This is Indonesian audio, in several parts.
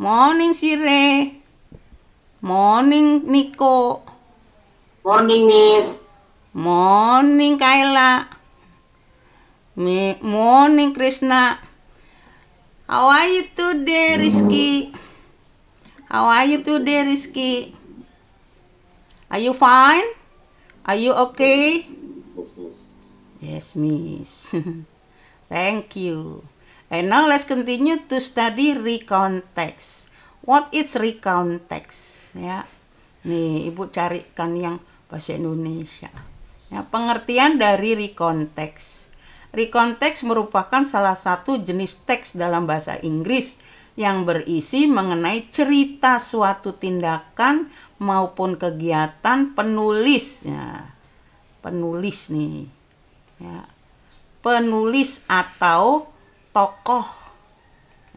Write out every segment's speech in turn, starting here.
Morning Sire. Morning Nico. Morning Miss. Morning Kayla. Me morning Krishna. How are you today, Rizky? How are you today, Rizky? Are you fine? Are you okay? Yes, miss. Thank you. And now let's continue to study recount What is recount Ya. Nih, Ibu carikan yang bahasa Indonesia. Ya, pengertian dari recount text. merupakan salah satu jenis teks dalam bahasa Inggris yang berisi mengenai cerita suatu tindakan maupun kegiatan penulis. Ya, penulis nih. Ya. Penulis atau tokoh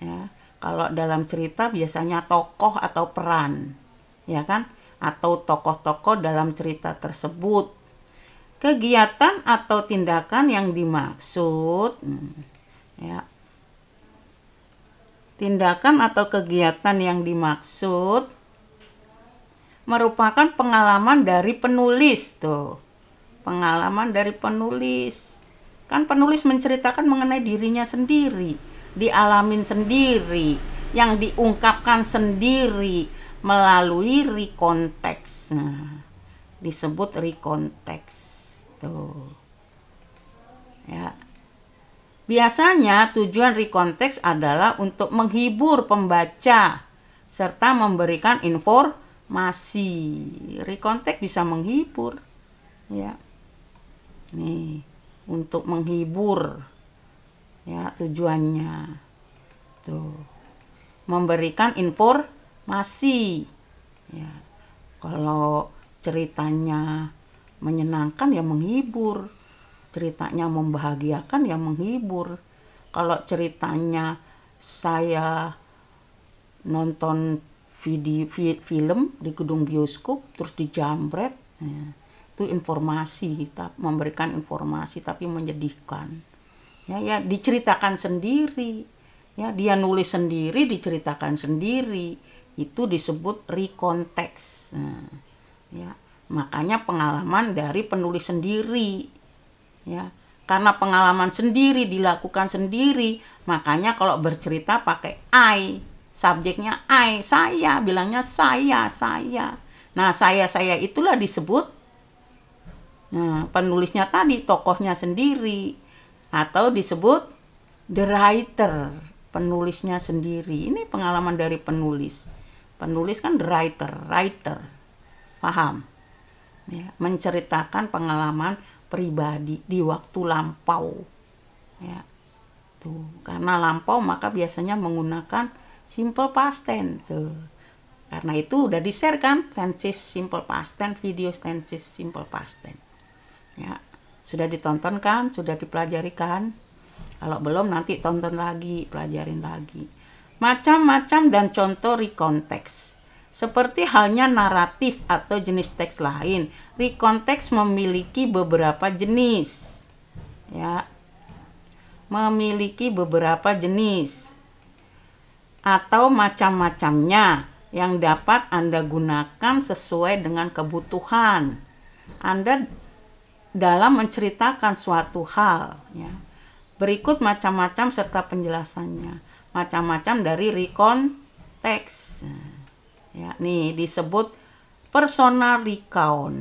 ya kalau dalam cerita biasanya tokoh atau peran ya kan atau tokoh-tokoh dalam cerita tersebut kegiatan atau tindakan yang dimaksud hmm, ya tindakan atau kegiatan yang dimaksud merupakan pengalaman dari penulis tuh pengalaman dari penulis Kan penulis menceritakan mengenai dirinya sendiri, dialamin sendiri, yang diungkapkan sendiri melalui rekonteks. Nah, disebut rekonteks. Tuh. Ya. Biasanya tujuan rekonteks adalah untuk menghibur pembaca serta memberikan informasi. Rekonteks bisa menghibur. Ya. Nih untuk menghibur ya tujuannya tuh memberikan informasi ya kalau ceritanya menyenangkan ya menghibur ceritanya membahagiakan ya menghibur kalau ceritanya saya nonton video film di gedung bioskop terus dijamret ya itu informasi memberikan informasi tapi menyedihkan ya ya diceritakan sendiri ya dia nulis sendiri diceritakan sendiri itu disebut rekonteks nah, ya makanya pengalaman dari penulis sendiri ya karena pengalaman sendiri dilakukan sendiri makanya kalau bercerita pakai I subjeknya I saya bilangnya saya saya nah saya saya itulah disebut Nah, penulisnya tadi tokohnya sendiri atau disebut the writer, penulisnya sendiri. Ini pengalaman dari penulis. Penulis kan the writer, writer. Paham? Ya, menceritakan pengalaman pribadi di waktu lampau. Ya. Tuh, karena lampau maka biasanya menggunakan simple past tense. Karena itu udah di-share kan tenses simple past tense, video tenses simple past tense ya sudah ditonton kan sudah dipelajari kan kalau belum nanti tonton lagi pelajarin lagi macam-macam dan contoh rekonteks seperti halnya naratif atau jenis teks lain rekonteks memiliki beberapa jenis ya memiliki beberapa jenis atau macam-macamnya yang dapat Anda gunakan sesuai dengan kebutuhan. Anda dalam menceritakan suatu hal ya. Berikut macam-macam serta penjelasannya. Macam-macam dari recon teks. Ya, nih disebut personal recount.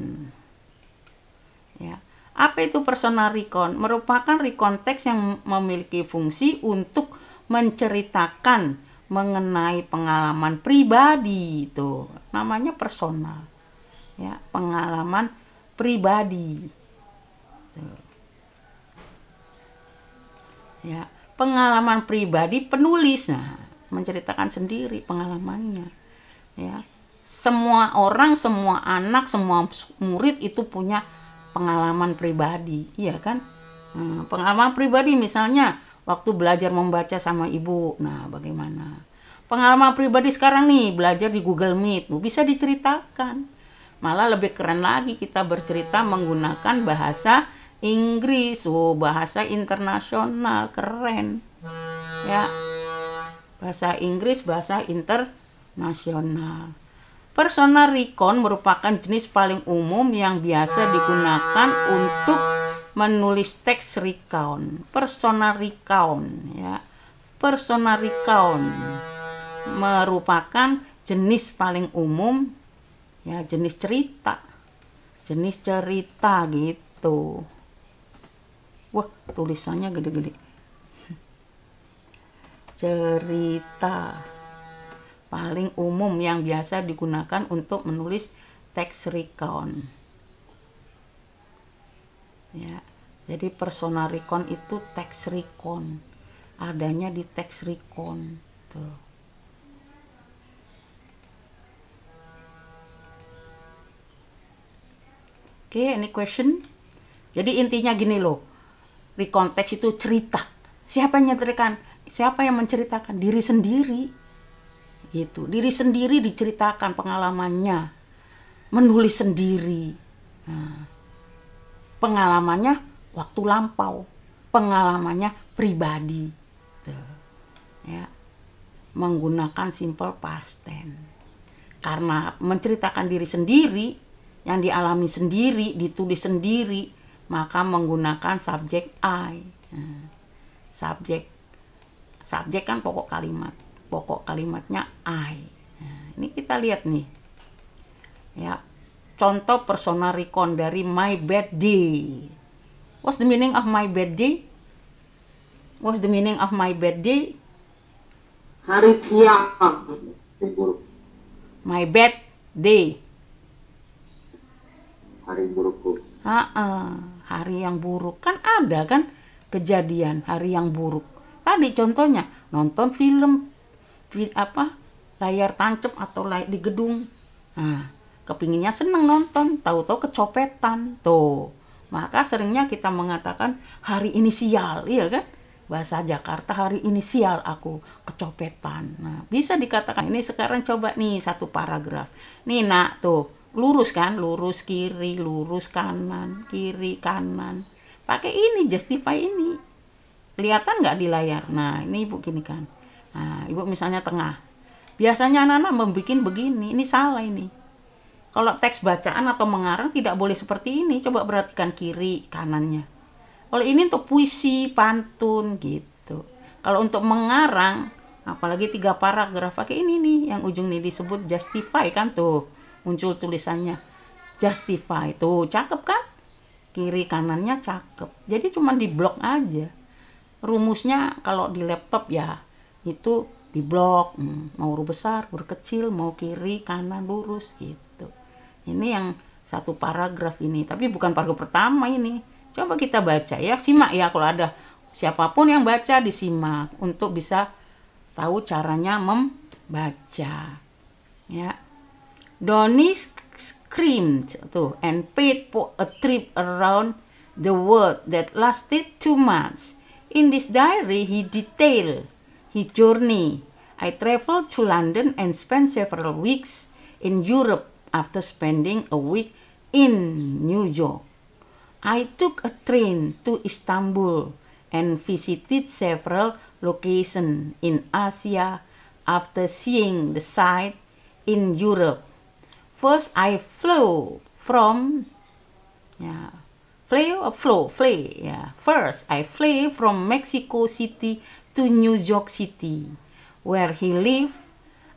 Ya. Apa itu personal recount? Merupakan recount teks yang memiliki fungsi untuk menceritakan mengenai pengalaman pribadi itu. Namanya personal. Ya, pengalaman pribadi. Gitu. Ya, pengalaman pribadi penulis nah menceritakan sendiri pengalamannya. Ya. Semua orang, semua anak, semua murid itu punya pengalaman pribadi, iya kan? hmm, pengalaman pribadi misalnya waktu belajar membaca sama ibu. Nah, bagaimana? Pengalaman pribadi sekarang nih belajar di Google Meet, bisa diceritakan malah lebih keren lagi kita bercerita menggunakan bahasa Inggris, oh bahasa internasional keren. Ya. Bahasa Inggris, bahasa internasional. Personal recon merupakan jenis paling umum yang biasa digunakan untuk menulis teks recount, personal recount ya. Personal recount merupakan jenis paling umum ya jenis cerita. Jenis cerita gitu tulisannya gede-gede cerita paling umum yang biasa digunakan untuk menulis teks recount ya jadi personal recount itu teks recount adanya di teks recount tuh Oke, okay, any question? Jadi intinya gini loh, Rekonteks itu cerita. Siapa yang menceritakan? Siapa yang menceritakan? Diri sendiri. Gitu. Diri sendiri diceritakan pengalamannya. Menulis sendiri. Nah, pengalamannya waktu lampau. Pengalamannya pribadi. Ya. Menggunakan simple past tense karena menceritakan diri sendiri yang dialami sendiri, ditulis sendiri, maka menggunakan subjek I. Nah, subjek subjek kan pokok kalimat. Pokok kalimatnya I. Nah, ini kita lihat nih. Ya. Contoh personal recon dari my bad day. What's the meaning of my bad day? What's the meaning of my bad day? Hari siang. My bad day. Hari burukku. Ah, uh hari yang buruk. Kan ada kan kejadian hari yang buruk. Tadi contohnya nonton film apa layar tancap atau layar di gedung. Nah, kepinginnya seneng nonton, tahu-tahu kecopetan. Tuh. Maka seringnya kita mengatakan hari inisial iya kan? Bahasa Jakarta hari inisial aku kecopetan. Nah, bisa dikatakan ini sekarang coba nih satu paragraf. Nih nak tuh lurus kan lurus kiri lurus kanan kiri kanan pakai ini justify ini kelihatan nggak di layar nah ini ibu gini kan nah ibu misalnya tengah biasanya anak-anak membuat begini ini salah ini kalau teks bacaan atau mengarang tidak boleh seperti ini coba perhatikan kiri kanannya kalau ini untuk puisi pantun gitu kalau untuk mengarang apalagi tiga paragraf pakai ini nih yang ujung nih disebut justify kan tuh muncul tulisannya justify tuh cakep kan kiri kanannya cakep jadi cuma di blok aja rumusnya kalau di laptop ya itu di blok hmm, mau besar huruf kecil mau kiri kanan lurus gitu ini yang satu paragraf ini tapi bukan paragraf pertama ini coba kita baca ya simak ya kalau ada siapapun yang baca disimak untuk bisa tahu caranya membaca ya Donis screamed too and paid for a trip around the world that lasted two months. In this diary, he detailed his journey. I traveled to London and spent several weeks in Europe after spending a week in New York. I took a train to Istanbul and visited several locations in Asia after seeing the site in Europe. First I flew from yeah, flew flow flee yeah. First I flew from Mexico City to New York City where he lived.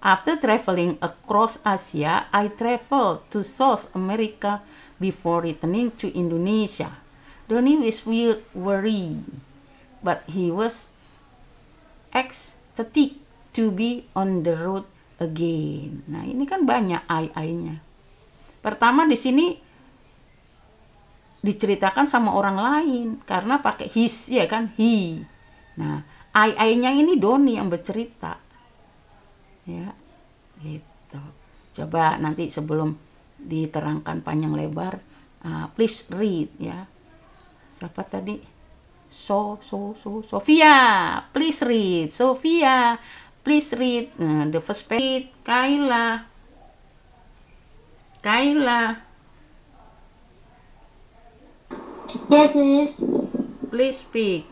After traveling across Asia, I traveled to South America before returning to Indonesia. Donnie was weird worried, but he was ecstatic to be on the road again. Nah, ini kan banyak ai-ainya. Pertama di sini diceritakan sama orang lain karena pakai his ya kan he. Nah, ai-ainya ini Doni yang bercerita. Ya. Gitu. Coba nanti sebelum diterangkan panjang lebar, uh, please read ya. Siapa tadi? So, so, so, Sofia, please read. Sofia, Please read uh, the first page. Kayla. Kayla. Yes, miss. Please speak.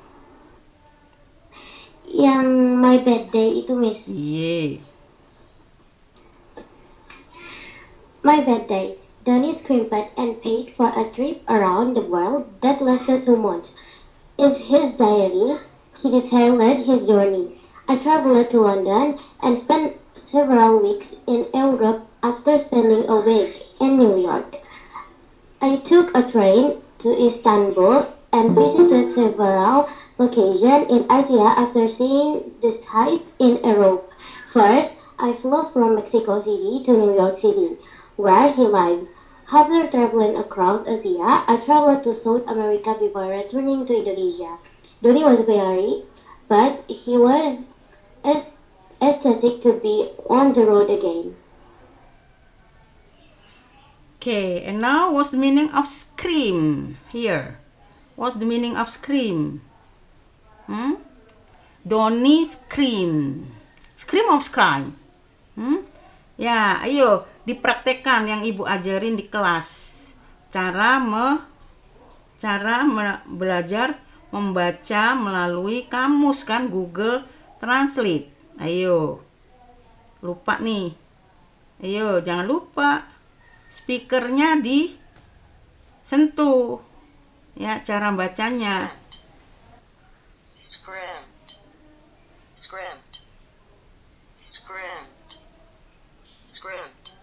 Yang my birthday itu, miss. Yeah. My birthday. Donny scrimped and paid for a trip around the world that lasted two months. In his diary, he detailed his journey. I traveled to London and spent several weeks in Europe after spending a week in New York. I took a train to Istanbul and visited several locations in Asia after seeing the sights in Europe. First, I flew from Mexico City to New York City, where he lives. After traveling across Asia, I traveled to South America before returning to Indonesia. Doni was very, but he was aesthetic to be on the road again. Okay, and now what's the meaning of scream here? What's the meaning of scream? Hmm? Donnie scream. Scream of crime. Hmm? Ya, ayo dipraktekkan yang ibu ajarin di kelas. Cara me cara me, belajar membaca melalui kamus kan Google translate ayo lupa nih ayo jangan lupa speakernya di sentuh ya cara bacanya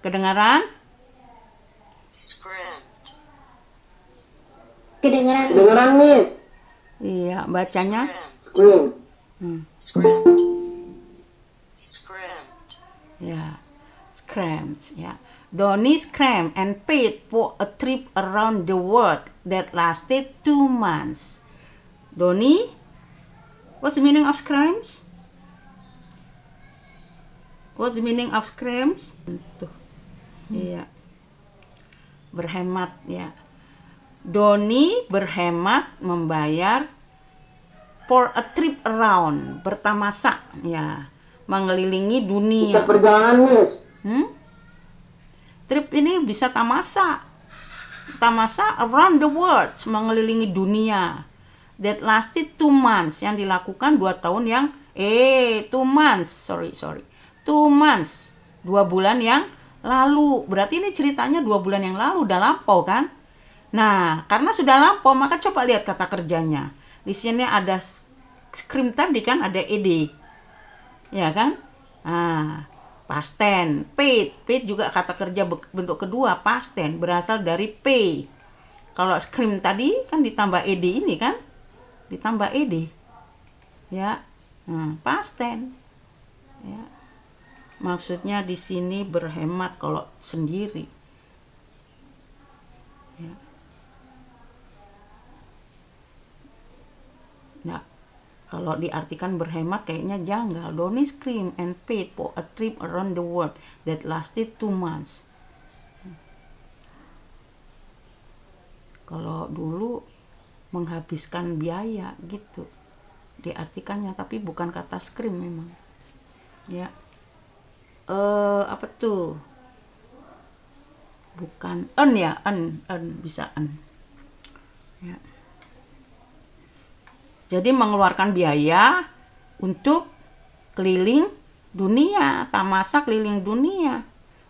kedengaran kedengaran kedengaran nih iya bacanya Scrammed. Scrammed. Yeah. Scrammed. Yeah. Donny scrammed and paid for a trip around the world that lasted two months. Donny, what's the meaning of scrams? What's the meaning of scrams? Tuh. Iya. Berhemat ya. Doni berhemat membayar for a trip around bertamasa ya mengelilingi dunia. Kita perjalanan miss. Hmm? Trip ini bisa tamasa. Tamasa around the world mengelilingi dunia. That lasted two months yang dilakukan dua tahun yang eh two months sorry sorry two months dua bulan yang lalu berarti ini ceritanya dua bulan yang lalu udah lampau kan? Nah karena sudah lampau maka coba lihat kata kerjanya di sini ada krim tadi kan ada ed ya kan ah pasten paid paid juga kata kerja bentuk kedua pasten berasal dari pay kalau scream tadi kan ditambah ed ini kan ditambah ed ya hmm, past ya maksudnya di sini berhemat kalau sendiri ya Kalau diartikan berhemat kayaknya janggal. Donny scream and paid for a trip around the world that lasted two months. Kalau dulu menghabiskan biaya gitu diartikannya tapi bukan kata scream memang ya eh apa tuh bukan earn ya earn earn bisa earn ya jadi mengeluarkan biaya untuk keliling dunia, tamasa keliling dunia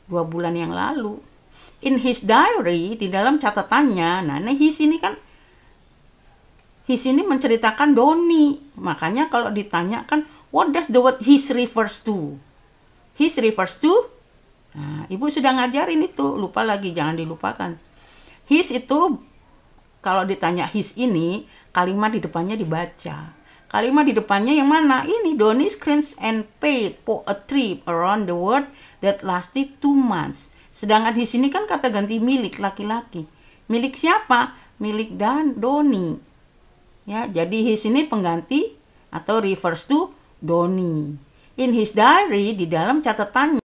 dua bulan yang lalu. In his diary, di dalam catatannya, nah, ini nah, his ini kan his ini menceritakan Doni. Makanya kalau ditanya kan, what does the word his refers to? His refers to, nah, ibu sudah ngajarin itu, lupa lagi, jangan dilupakan. His itu, kalau ditanya his ini, kalimat di depannya dibaca. Kalimat di depannya yang mana? Ini Doni screams and paid for a trip around the world that lasted two months. Sedangkan di sini kan kata ganti milik laki-laki. Milik siapa? Milik dan Doni. Ya, jadi di sini pengganti atau reverse to Doni. In his diary di dalam catatannya